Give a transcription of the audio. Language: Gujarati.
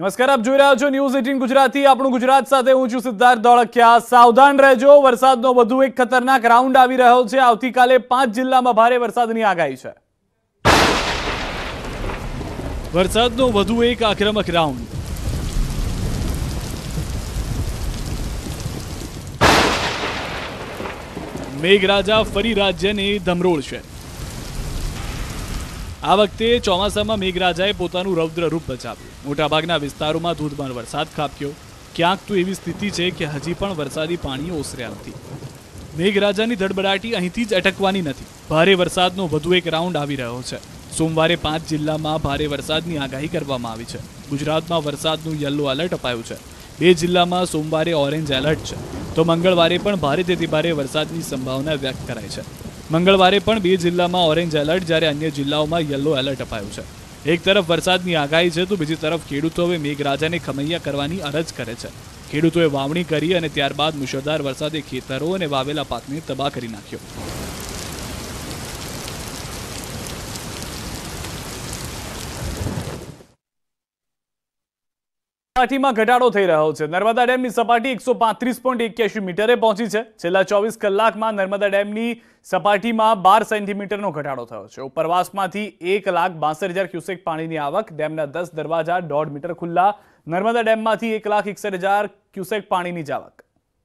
નમસ્કાર આપ જોઈ રહ્યા છો ન્યૂઝ એટીન ગુજરાતી આપણું ગુજરાત સાથે હું છું સિદ્ધાર્થ ધોળકિયા સાવધાન રહેજો વરસાદનો વધુ એક ખતરનાક રાઉન્ડ આવી રહ્યો છે આવતીકાલે પાંચ જિલ્લામાં ભારે વરસાદની આગાહી છે વરસાદનો વધુ એક આક્રમક રાઉન્ડ મેઘરાજા ફરી રાજ્યને ધમરોળ છે આ વખતે ચોમાસામાં મેઘરાજાએ પોતાનું રૌદ્ર રૂપ બચાવ્યું મોટાભાગના વિસ્તારોમાં ધોધમાર વરસાદ ખાબક્યો ક્યાંક તો એવી સ્થિતિ છે કે હજી પણ વરસાદી પાણી ઓસર્યા નથી મેઘરાજાની ધડબડાટી અહીંથી જ અટકવાની નથી ભારે વરસાદનો વધુ એક રાઉન્ડ આવી રહ્યો છે સોમવારે પાંચ જિલ્લામાં ભારે વરસાદની આગાહી કરવામાં આવી છે ગુજરાતમાં વરસાદનું યલો એલર્ટ અપાયું છે બે જિલ્લામાં સોમવારે ઓરેન્જ એલર્ટ છે તો મંગળવારે પણ ભારેથી ભારે વરસાદની સંભાવના વ્યક્ત કરાઈ છે મંગળવારે પણ બે જિલ્લામાં ઓરેન્જ એલર્ટ જ્યારે અન્ય જિલ્લાઓમાં યલો એલર્ટ અપાયું છે એક તરફ વરસાદની આગાહી છે તો બીજી તરફ ખેડૂતો હવે મેઘરાજાને ખમૈયા કરવાની અરજ કરે છે ખેડૂતોએ વાવણી કરી અને ત્યારબાદ મુશળધાર વરસાદે ખેતરો અને વાવેલા પાકને તબાહ કરી નાખ્યો સપાટીમાં ઘટાડો થઈ રહ્યો છે નર્મદા ડેમની સપાટી એકસો પાંત્રીસ પોઈન્ટ એક્યાસી મીટરે પહોંચી છે છેલ્લા ચોવીસ કલાકમાં નર્મદા ડેમની સપાટીમાં બાર સેન્ટીમીટરનો ઘટાડો થયો છે ઉપરવાસમાંથી એક લાખ બાસઠ હજાર ક્યુસેક પાણીની આવક ડેમના દસ દરવાજા દોઢ મીટર ખુલ્લા નર્મદા ડેમમાંથી એક લાખ એકસઠ હજાર ક્યુસેક પાણીની જ આવક